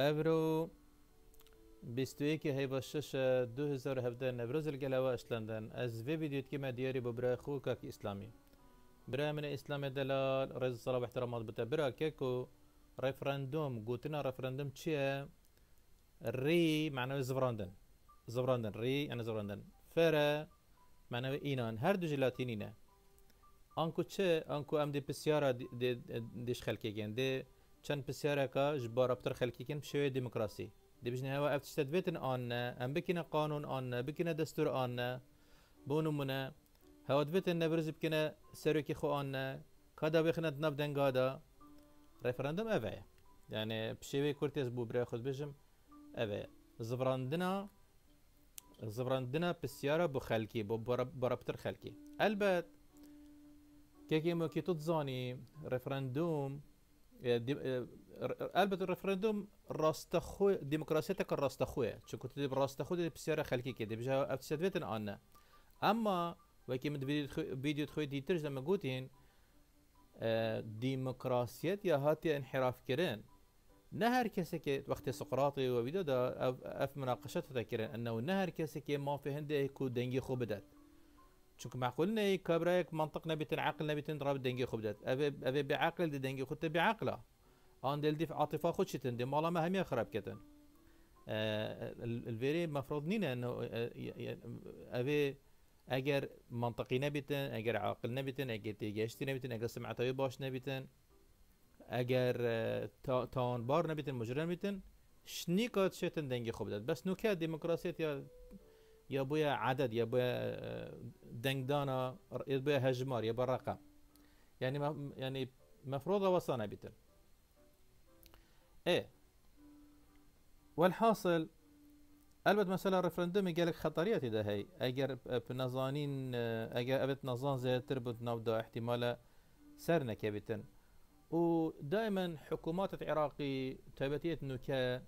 ئەرو 21 هەیبە شش 2017 نەبرۆز گەلەوە ئەشلندن ئەس vê videoیتکیمە دیێری بۆ برای خۆ اسلامي ئیسلامی برای منە ئیسلامێ دەلال ڕێز سەڵ بەحتەرەمات بتە براکێک و ڕێفرەندۆم گوتنە ڕێفرەندم چییە؟ ڕێ معنەوە زڤڕاندن زڤڕاندن ڕێ ئەە زڕاندن فەرە معنەوە ئینان هەردوو ژلاتینینە ئەنکو چه ئەنکو ئەم دی پرسیارە دیش خەلکێکێن دێ چەند پرسیارێکە ji barabtir xelkîkin bi şێوê demokrasî dibijne hewa ev tiştet vêtin an ne em bikine qanûn an ne bikine destur an ne bû numune hewa vêtin nebiriz bikine serokî xwe an ne kada wêxine nav denga da referendum ev ye yani bi şêwê kurtêz bû birê xwe dibêjim ev ye zivrandina zivrandina pisyara bi xelkî bo barabtir xelkî elbet kekê mekî tu zanî referendum إيه، إيه، البت الرفرندوم راستخو ديمقراطيتك الراستخوية شو كنت دي راستخو دي بسيارة خلكي كده بجا افتسادفيتن آنا اما وكي مد فيديو تخوي دي ترجع ما قوتين إيه، ديمقراطيات يا هاتي انحراف كرين نهر كسك وقت سقراطي وفيديو ده اف مناقشة تذكرين انه نهر كسك ما في هنده كو دنجي خو بدات چونکه چونکە ماقول نەی یک منطق نەبێتن عقل دنگی ڕاب داد اوه اوه ئەێ عقل دی دنگی آن دل دیف عاطفه بعقلا ئەن دلدیف عاتفا خوچتن دێ ماڵامە هەمیە خراپکەتن الڤێری اه، مەفرۆض نینە اه، اه، اوه اگر منطقی نەبێتن اگر عقل نەبێتن ئەگەر تێگەشتی نەبێتن ئەگە سمعتەوەی باش نەبێتن اگر تان بار نەبێتن مجرم بێتن شنی کات شێتن دەنگی خو بدات بەس نوکە دیموکراسیت یا يا بويا عدد يا بويا آه، دنگدانا يا بويا هجمار يا بويا رقم يعني ما يعني مفروض وصلنا بتر ايه والحاصل البت مثلا رفرندومي لك خطرية ده هي اگر آه، بنظانين اگر آه، ابت نظان زي تربط نودا احتمال سرنا كابتن ودائما حكومات العراقي تابتيت نوكا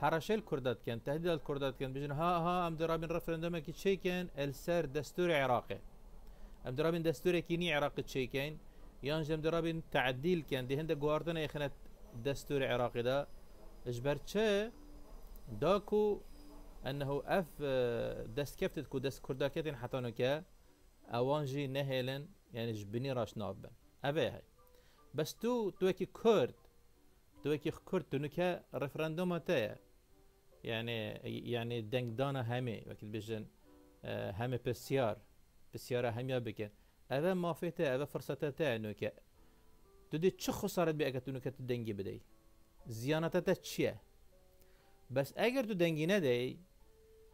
هرشل كردات كان تهديد الكردات كان بيجن ها ها ام درابين رفرندما كي تشيكن السر دستور عراقي ام درابين دستور كيني عراق تشيكن يانج ام درابين تعديل كان دي هند جواردنا يخنت دستور عراقي دا اجبر تشي داكو انه اف آه، دسكفتت كو دس كرداكتين حتى نوكا اوانجي نهيلن يعني جبني راش نافبن ابي بس تو توكي كرد توكي كرد تنوكا رفرندوم تايه یعنی یعنی همه، هەمێ وەکیل همه هەمە پرسیار پرسیارە هەمیا اوه ئەوە تا اینو که تو دی چه خسارت بێ که تو دەنگی بدەی زیانەتەتە چیه؟ بس اگر تو دەنگی نەدەی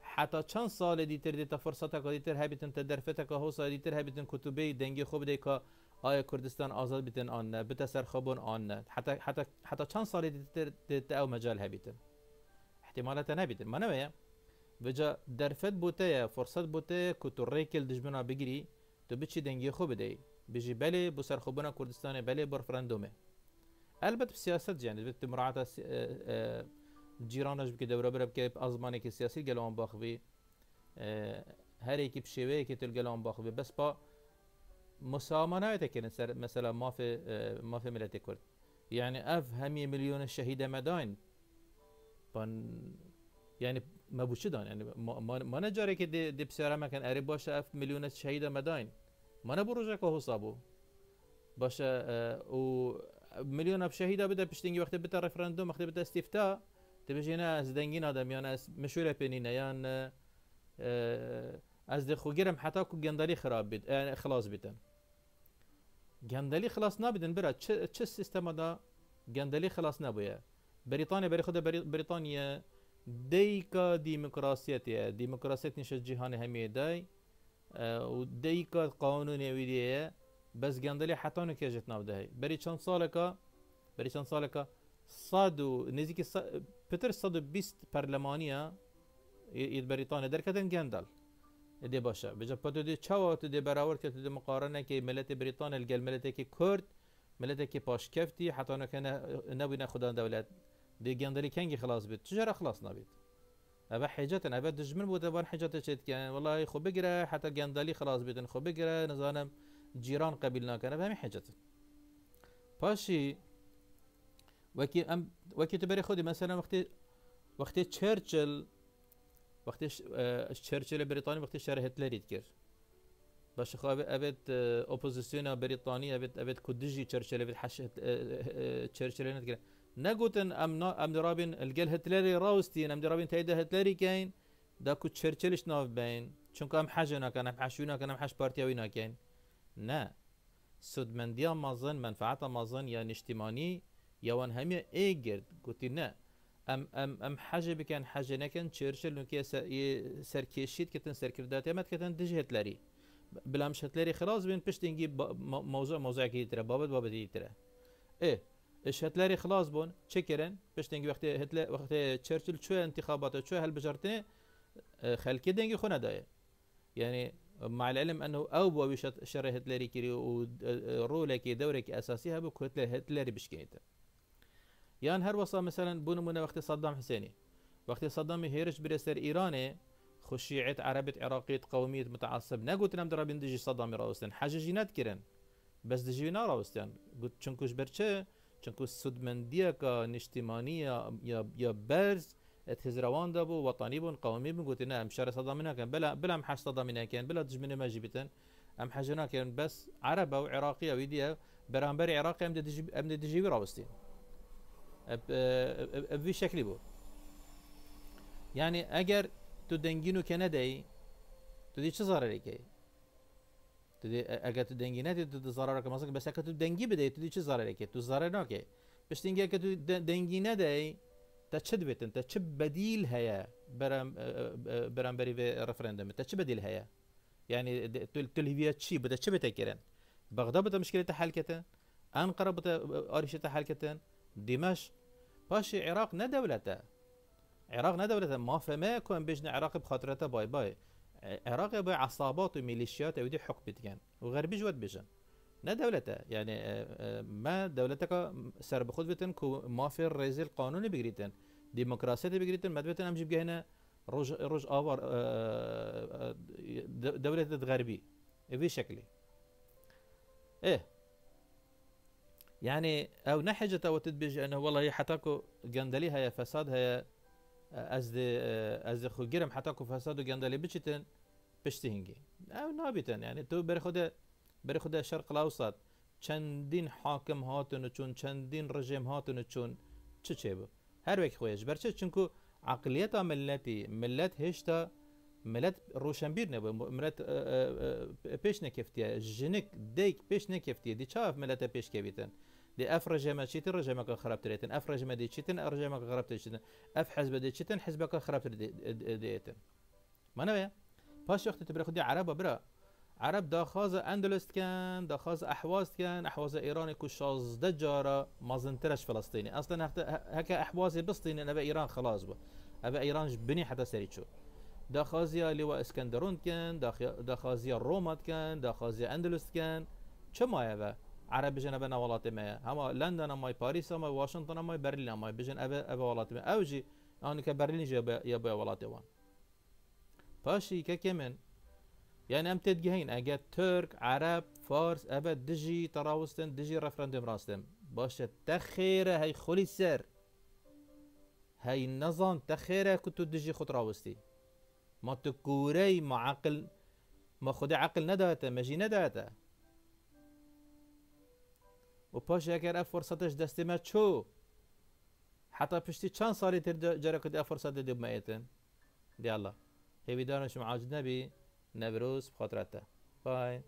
حتا چەند ساڵی دیتر دیتە فرسەتەکە دیتر هەبیتن تدرفت که هۆ دنگي دیتر دي كا آیا کردستان آزاد بیتن آن نه بتسر بتن آن نه حتی حتی حتی چند ساڵی دیتر دیتە او مجال هبیتن. احتمالات ما منوی بجا درفت بوته فرصت بوته که ريكل ریکل دجمنا بگیری تو بچی دنجي خوب بدهی بجي بله بسر خوبنا كردستان بله برفرندومي البت البته سیاست جانب بت مراعات اه، اه، جیرانش بکه دوره بره بکه ازمانی که سیاسی گلان باخوی اه، هر یکی بشوه که تل گلان باخوی بس با مسامنه تکن مثلا ما في ما في ملت کرد يعني اف همي مليون الشهيده مداين بان يعني ما بوشدان يعني ما ما نجاري كي دي دي بسيارة ما كان قريب باشا اف مليون شهيدة مداين ما نبروجا نبروجه صابو باشا اه و مليون شهيدة بدا بشتنجي وقت بدا ريفرندوم وقت بدا استفتاء تبجي هنا از دنجين ادم يعني از مشورة بينينا يعني از دخو جرم حتى كو جندالي خراب بيت يعني اه، خلاص بيتن جندالي خلاص نابدن برا چه سيستما دا جندالي خلاص نابويا بريطانيا بريخدها بريطانيا ديكا ديمقراطيتها ديمقراطية نشج جهان همية داي آه، وديكا ديكا قانون بس جندلي حتى نکیجت ناو دهی بری چند سال کا بری چند سال کا صد و نزدیک پتر صد و بیست پرلمانیا اید بریتانیا در کدن گندل دی باشه بجا پتو دي چاو تو دی براور که دي مقارنه كي ملت بريطانيا الگل ملت كي كرد ملت كي که كفتي حتى نکنه نبينا خدان دولت جندري کەنگی خلاص بيت تجارة خلاص أبا ئەبە أبا ئەبە دژمن بۆ دەبان تشيت كان والله خو بقرا حتى جندري خلاص بيت خو بقرا نزانم جيران قبيلنا كان أبا حجەتن باشي وكي أم وكي تبەری خودي مثلا وقتی وقتی چرچل وقتی چرچل آه، بريطاني وقتی شەر هتلر يتكر باش خو ئەبێت ئۆپۆزیسیۆنا بریتانی ئەبێت ئەبێت کو دژی چرچل ئەبێت حەش چرچل نگوتن ام نا ام درابین ئەلگەل هتلری ڕاستین ام درابین تایدا هتلری کین دا کو چرچلش ناو بین چون چونکە ئەم حەژە ناکەن ئەم حەشوی پارتی وینا کین نه سود من دیا مازن منفعەتە مازن یا نشتمانی نیشتیمانی یاوان هەمیە ئێگرت گوتی نە ئەم ئەم ئەم حەژە بکەن حەژەنەکەن چێرشل نوکیە سەرکێشیت کردن مت کتن دژ هتلری بلامش هتلری خلاص بین موضوع مۆزۆ مۆزاکی ترە بابت بابەتی ترە ئێ اه. اش خلاص بون چكرن باش تنگي وقت هتل وقت تشرشل شو انتخاباته شو هالبجرتين آه، خلكي دنگي خنا داي يعني مع العلم انه او بويشت شر هتلري كري ورولك آه، دورك اساسي هبك هتلر هتلري بشكيته يعني هر وصا مثلا من وقت صدام حسيني وقت صدام هيرش برسر ايراني خشيعة عربت عراقية قومية متعصب نقول نم درابين دجي صدام راوستن حاجة جينات كرن بس دجي ناراوستن قلت شنكوش برشة چونکو سودمندیەکە نیشتیمانیە یا یا برز ات تێزراوان دبو وطنی بون قومی بن گوتی نە ئەم شارە بلا بلا بلام حەش سەدا منەکەن بلا دژمنە مەژی بتن ئەم حەژە ناکەن بەس عرەبە و ام ئەوی ام بەرامبەر عێراق ئەم دژیوی اب وی شکلی بو یعنی اگر تو دنگینو و کە تو دی چه زارەێکی اگر تو دنگی نه تو ضرر که مثلا بس اگر تو دنگی بده تو چه ضرری که تو ضرر نه که پس دنگی که تو دنگی نه دی تا چه بتن تا چه بدیل هیا برام اه، اه، اه، برام بری به رفرندم تا چه بدیل هیا یعنی تو يعني چی بده چه شي کردن بغداد بدها مشكلة حل کتن أنقرة بدها أريشة حل کتن دمشق باش عراق نه دولته عراق نه دولته ما فما كون بيجنا عراق بخاطرته باي باي رغب عصابات وميليشيات ميليشيات ودي حق بتكن وغربي جود بيجن نه دولته يعني آه، آه، ما دولتك سر بخود بتن كو ما في الرئيس القانوني بيجريتن ديمقراطية بيجريتن ما بتن امجي بجهنا روج رج آور دولة غربي في شكلي ايه يعني او نحجة وتدبج انه والله حتى كو جندلي هيا فساد هيا از دی از دی خود گرم حتی که فساد و گندلی بچیتن پشتی هنگی او نابیتن یعنی تو بر خود بر خود شرق الاوسط چندین حاکم هاتن چون چندین رژیم هاتن چون چه چه بو هر وک خویش برچه چونکو عقلیت ملتی ملت هشتا ملت روشنبیر نبو ملت پیش نکفتیه جنک دیک پیش نکفتیه دی چاف ملت پیش کبیتن دي افرجما تشيتن رجمك كخراب تريتن افرجما دي تشيتن ارجمك كخراب تريتن اف حزب دي تشيتن حزب كخراب تريتن ما نبي باش وقت تبرا خدي عربة برا عرب دا خازا اندلس كان دا خازا احواز كان احواز ايراني كو شازده جارة مازن ترش فلسطيني اصلا هكا احواز بسطيني انا ايران خلاص بو ابا ايران بني حتى سريتشو دا خازيا لواء اسكندرون كان دا خازيا روما كان دا خازيا اندلس كان شو ما يبقى عرب بجن ابنا ولاتي ما هما لندن ماي باريس ما واشنطن ماي برلين ماي بجن ابا ابا ولاتي ما اوجي انا كبرلين جاب يا ابا ولاته وان باشي ككمن يعني ام تدجهين اجا ترك عرب فارس ابا دجي تراوستن دجي رفرندم راستم باش تخير هاي خلي سر هاي النظام تخير كنت دجي خط راوستي ما تكوري ما عقل ما خدي عقل نداته ما جي نداته و پاش ئەگەر ئە فرسەتش دەستێمە چۆ حتی پشتی چند سالی تر جەرەکەت ئە فرسەتە دەبمەێتن دیاڵە هێویدانشم نبی نبروز نەبرۆز ده بای